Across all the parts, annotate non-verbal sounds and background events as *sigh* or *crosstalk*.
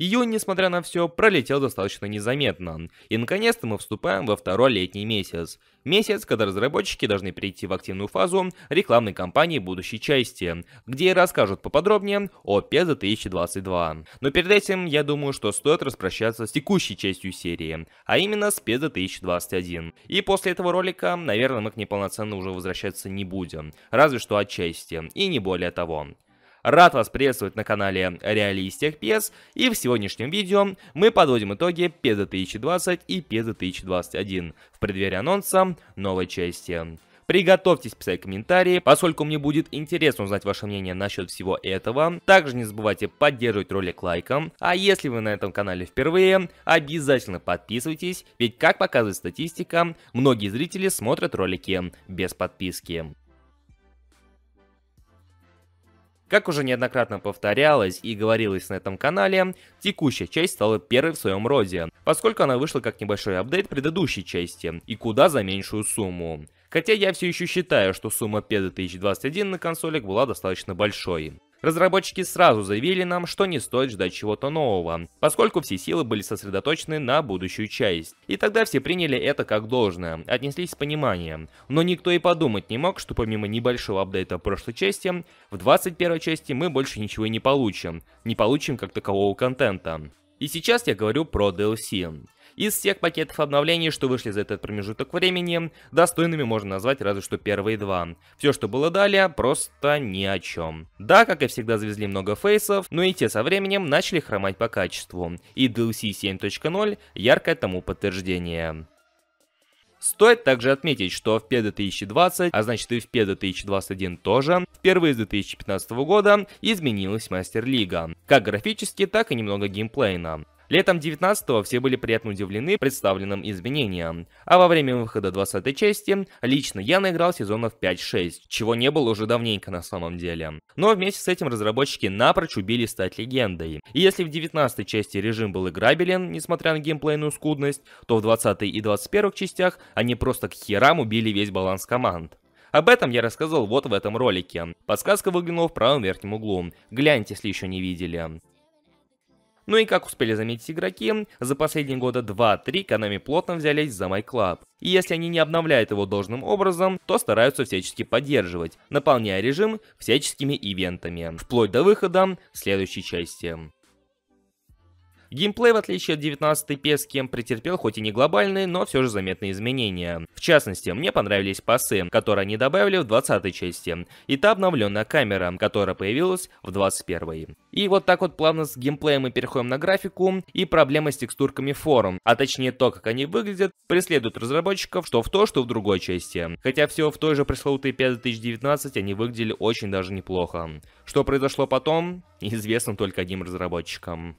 Июнь, несмотря на все, пролетел достаточно незаметно. И наконец-то мы вступаем во второй летний месяц. Месяц, когда разработчики должны перейти в активную фазу рекламной кампании будущей части, где и расскажут поподробнее о PES 2022. Но перед этим, я думаю, что стоит распрощаться с текущей частью серии, а именно с PES 2021. И после этого ролика, наверное, мы к неполноценно уже возвращаться не будем, разве что отчасти, и не более того. Рад вас приветствовать на канале Реалистик Пес, и в сегодняшнем видео мы подводим итоги PES 2020 и PES 2021 в преддверии анонса новой части. Приготовьтесь писать комментарии, поскольку мне будет интересно узнать ваше мнение насчет всего этого. Также не забывайте поддерживать ролик лайком. А если вы на этом канале впервые, обязательно подписывайтесь, ведь как показывает статистика, многие зрители смотрят ролики без подписки. Как уже неоднократно повторялось и говорилось на этом канале, текущая часть стала первой в своем роде, поскольку она вышла как небольшой апдейт предыдущей части и куда за меньшую сумму. Хотя я все еще считаю, что сумма PEDA 2021 на консолях была достаточно большой. Разработчики сразу заявили нам, что не стоит ждать чего-то нового, поскольку все силы были сосредоточены на будущую часть. И тогда все приняли это как должное, отнеслись с пониманием. Но никто и подумать не мог, что помимо небольшого апдейта прошлой части, в 21 части мы больше ничего не получим, не получим как такового контента. И сейчас я говорю про DLC. Из всех пакетов обновлений, что вышли за этот промежуток времени, достойными можно назвать разве что первые два. Все, что было далее, просто ни о чем. Да, как и всегда, завезли много фейсов, но и те со временем начали хромать по качеству. И DLC 7.0 яркое тому подтверждение. Стоит также отметить, что в PEDA 2020, а значит и в PEDA 2021 тоже, впервые с 2015 года изменилась мастер-лига, как графически, так и немного геймплейно. Летом 19-го все были приятно удивлены представленным изменением, а во время выхода 20-й части лично я наиграл сезонов 5-6, чего не было уже давненько на самом деле. Но вместе с этим разработчики напрочь убили стать легендой. И если в 19-й части режим был играбелен, несмотря на геймплейную скудность, то в 20-й и 21-х частях они просто к херам убили весь баланс команд. Об этом я рассказывал вот в этом ролике. Подсказка выглянула в правом верхнем углу. Гляньте, если еще не видели. Ну и как успели заметить игроки, за последние года 2-3 канами плотно взялись за MyClub. И если они не обновляют его должным образом, то стараются всячески поддерживать, наполняя режим всяческими ивентами, вплоть до выхода следующей части. Геймплей, в отличие от 19-й пески, претерпел хоть и не глобальные, но все же заметные изменения. В частности, мне понравились пасы, которые они добавили в 20-й части, и та обновленная камера, которая появилась в 21-й. И вот так вот плавно с геймплеем мы переходим на графику, и проблемы с текстурками форум, а точнее то, как они выглядят, преследуют разработчиков что в то, что в другой части. Хотя все в той же пресловутой 5019 они выглядели очень даже неплохо. Что произошло потом, *laughs* известно только одним разработчикам.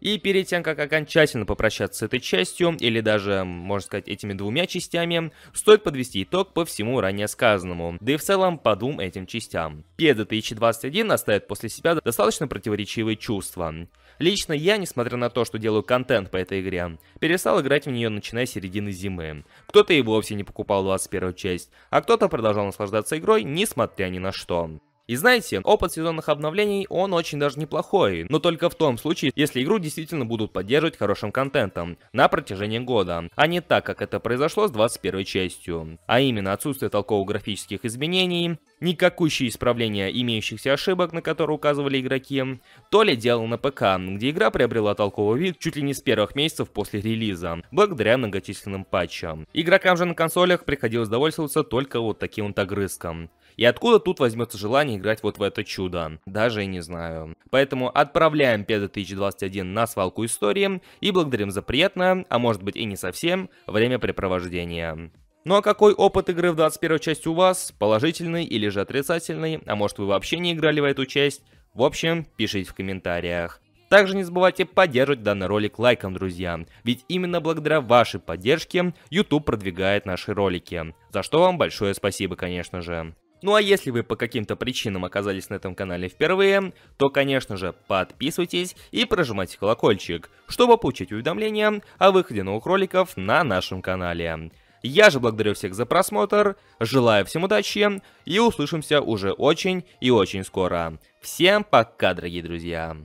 И перед тем, как окончательно попрощаться с этой частью, или даже, можно сказать, этими двумя частями, стоит подвести итог по всему ранее сказанному, да и в целом по двум этим частям. PES 2021 оставит после себя достаточно противоречивые чувства. Лично я, несмотря на то, что делаю контент по этой игре, перестал играть в нее начиная с середины зимы. Кто-то и вовсе не покупал 21 часть, а кто-то продолжал наслаждаться игрой, несмотря ни на что. И знаете, опыт сезонных обновлений, он очень даже неплохой, но только в том случае, если игру действительно будут поддерживать хорошим контентом на протяжении года, а не так, как это произошло с 21 частью. А именно отсутствие толковых графических изменений, никакущие исправления имеющихся ошибок, на которые указывали игроки, то ли дело на ПК, где игра приобрела толковый вид чуть ли не с первых месяцев после релиза, благодаря многочисленным патчам. Игрокам же на консолях приходилось довольствоваться только вот таким вот огрызком. И откуда тут возьмется желание играть вот в это чудо. Даже и не знаю. Поэтому отправляем 5021 на свалку истории и благодарим за приятное, а может быть и не совсем, времяпрепровождение. Ну а какой опыт игры в 21 часть у вас? Положительный или же отрицательный? А может вы вообще не играли в эту часть? В общем, пишите в комментариях. Также не забывайте поддерживать данный ролик лайком, друзья, ведь именно благодаря вашей поддержке YouTube продвигает наши ролики, за что вам большое спасибо, конечно же. Ну а если вы по каким-то причинам оказались на этом канале впервые, то конечно же подписывайтесь и прожимайте колокольчик, чтобы получить уведомления о выходе новых роликов на нашем канале. Я же благодарю всех за просмотр, желаю всем удачи и услышимся уже очень и очень скоро. Всем пока, дорогие друзья!